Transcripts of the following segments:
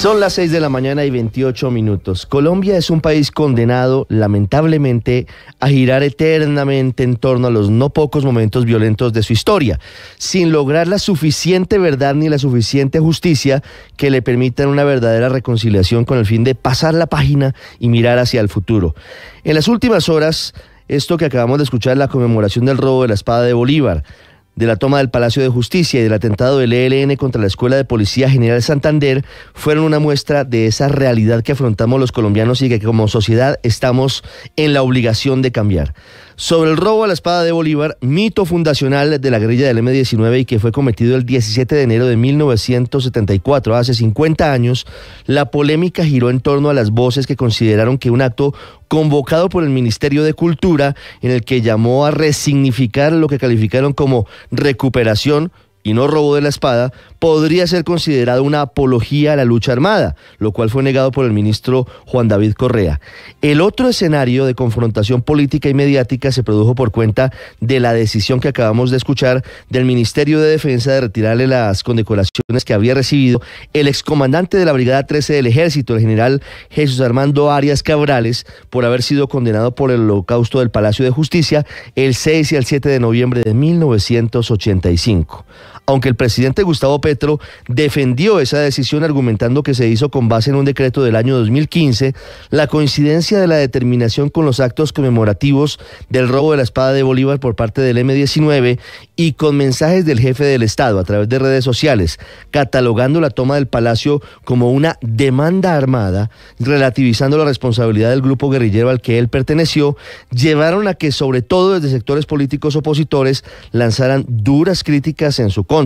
Son las 6 de la mañana y 28 minutos. Colombia es un país condenado, lamentablemente, a girar eternamente en torno a los no pocos momentos violentos de su historia, sin lograr la suficiente verdad ni la suficiente justicia que le permitan una verdadera reconciliación con el fin de pasar la página y mirar hacia el futuro. En las últimas horas, esto que acabamos de escuchar, la conmemoración del robo de la espada de Bolívar, de la toma del Palacio de Justicia y del atentado del ELN contra la Escuela de Policía General Santander fueron una muestra de esa realidad que afrontamos los colombianos y que como sociedad estamos en la obligación de cambiar sobre el robo a la espada de Bolívar, mito fundacional de la guerrilla del M-19 y que fue cometido el 17 de enero de 1974, hace 50 años, la polémica giró en torno a las voces que consideraron que un acto convocado por el Ministerio de Cultura, en el que llamó a resignificar lo que calificaron como recuperación y no robo de la espada, podría ser considerado una apología a la lucha armada, lo cual fue negado por el ministro Juan David Correa. El otro escenario de confrontación política y mediática se produjo por cuenta de la decisión que acabamos de escuchar del Ministerio de Defensa de retirarle las condecoraciones que había recibido el excomandante de la Brigada 13 del Ejército, el general Jesús Armando Arias Cabrales, por haber sido condenado por el holocausto del Palacio de Justicia el 6 y el 7 de noviembre de 1985 aunque el presidente Gustavo Petro defendió esa decisión argumentando que se hizo con base en un decreto del año 2015, la coincidencia de la determinación con los actos conmemorativos del robo de la espada de Bolívar por parte del M-19 y con mensajes del jefe del Estado a través de redes sociales, catalogando la toma del palacio como una demanda armada, relativizando la responsabilidad del grupo guerrillero al que él perteneció, llevaron a que sobre todo desde sectores políticos opositores lanzaran duras críticas en su contra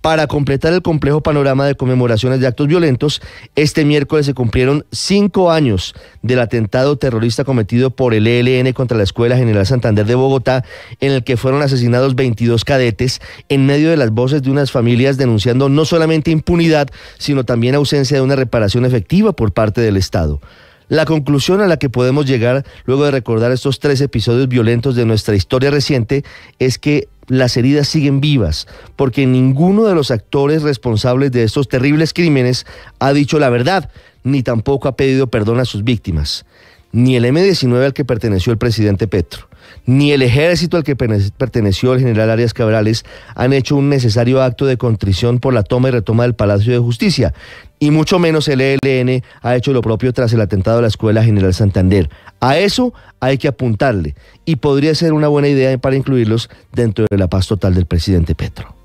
para completar el complejo panorama de conmemoraciones de actos violentos, este miércoles se cumplieron cinco años del atentado terrorista cometido por el ELN contra la Escuela General Santander de Bogotá, en el que fueron asesinados 22 cadetes en medio de las voces de unas familias denunciando no solamente impunidad, sino también ausencia de una reparación efectiva por parte del Estado. La conclusión a la que podemos llegar luego de recordar estos tres episodios violentos de nuestra historia reciente es que las heridas siguen vivas, porque ninguno de los actores responsables de estos terribles crímenes ha dicho la verdad, ni tampoco ha pedido perdón a sus víctimas ni el M-19 al que perteneció el presidente Petro, ni el ejército al que perteneció el general Arias Cabrales han hecho un necesario acto de contrición por la toma y retoma del Palacio de Justicia, y mucho menos el ELN ha hecho lo propio tras el atentado a la Escuela General Santander. A eso hay que apuntarle, y podría ser una buena idea para incluirlos dentro de la paz total del presidente Petro.